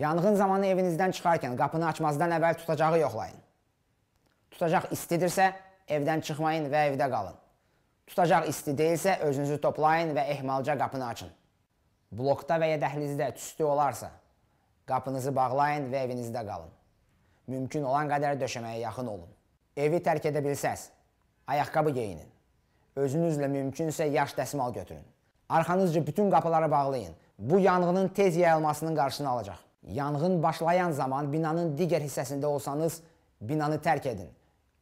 Yanğın zamanı evinizdən çıxarkən qapını açmazdan əvvəl tutacağı yoxlayın. Tutacaq istidirsə, evdən çıxmayın və evdə qalın. Tutacaq isti deyilsə, özünüzü toplayın və ehmalca qapını açın. Blokda və ya dəhlizdə tüstü olarsa, qapınızı bağlayın və evinizdə qalın. Mümkün olan qədər döşəməyə yaxın olun. Evi tərk edə bilsəz, ayaqqabı geyinin. Özünüzlə mümkünsə yaş dəsmal götürün. Arxanızca bütün qapıları bağlayın. Bu yanğının tez yayılmasının qarşısını alacaq. Yanğın başlayan zaman binanın digər hissəsində olsanız, binanı tərk edin.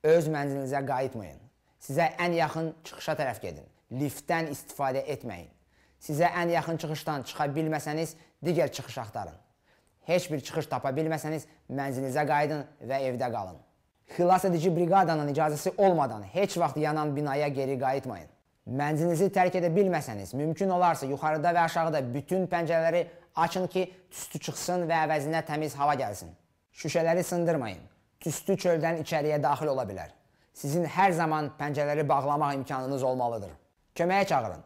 Öz mənzilinizə qayıtmayın. Sizə ən yaxın çıxışa tərəf gedin. Liftdən istifadə etməyin. Sizə ən yaxın çıxışdan çıxa bilməsəniz, digər çıxış axtarın. Heç bir çıxış tapa bilməsəniz, mənzilinizə qayıdın və evdə qalın. Xilas edici briqadanın icazəsi olmadan heç vaxt yanan binaya geri qayıtmayın. Mənzilinizi tərk edə bilməsəniz, mümkün olarsa yuxarıda və aşağıda bütün pəncərələri Açın ki, tüstü çıxsın və əvəzinə təmiz hava gəlsin. Şüşələri sındırmayın. Tüstü çöldən içəriyə daxil ola bilər. Sizin hər zaman pəncələri bağlamaq imkanınız olmalıdır. Köməyə çağırın.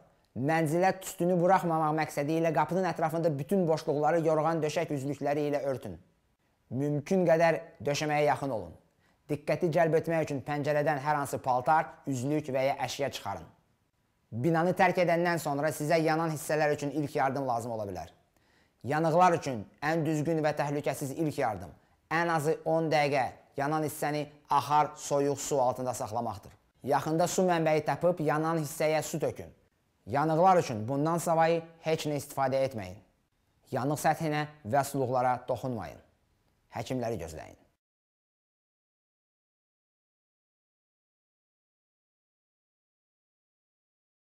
Mənzilə tüstünü buraxmamaq məqsədi ilə qapının ətrafında bütün boşluqları yorğan döşək üzlükləri ilə örtün. Mümkün qədər döşəməyə yaxın olun. Diqqəti cəlb etmək üçün pəncərədən hər hansı paltar, üzlük və ya əşya çıxarın. Binanı tərk edəndən sonra sizə yanan hissələr üçün ilk yardım lazım ola bilər. Yanıqlar üçün ən düzgün və təhlükəsiz ilk yardım ən azı 10 dəqiqə yanan hissəni axar soyuq su altında saxlamaqdır. Yaxında su mənbəyi tapıb yanan hissəyə su tökün. Yanıqlar üçün bundan savayı heç nə istifadə etməyin. Yanıq səthinə və suluqlara toxunmayın. Həkimləri gözləyin.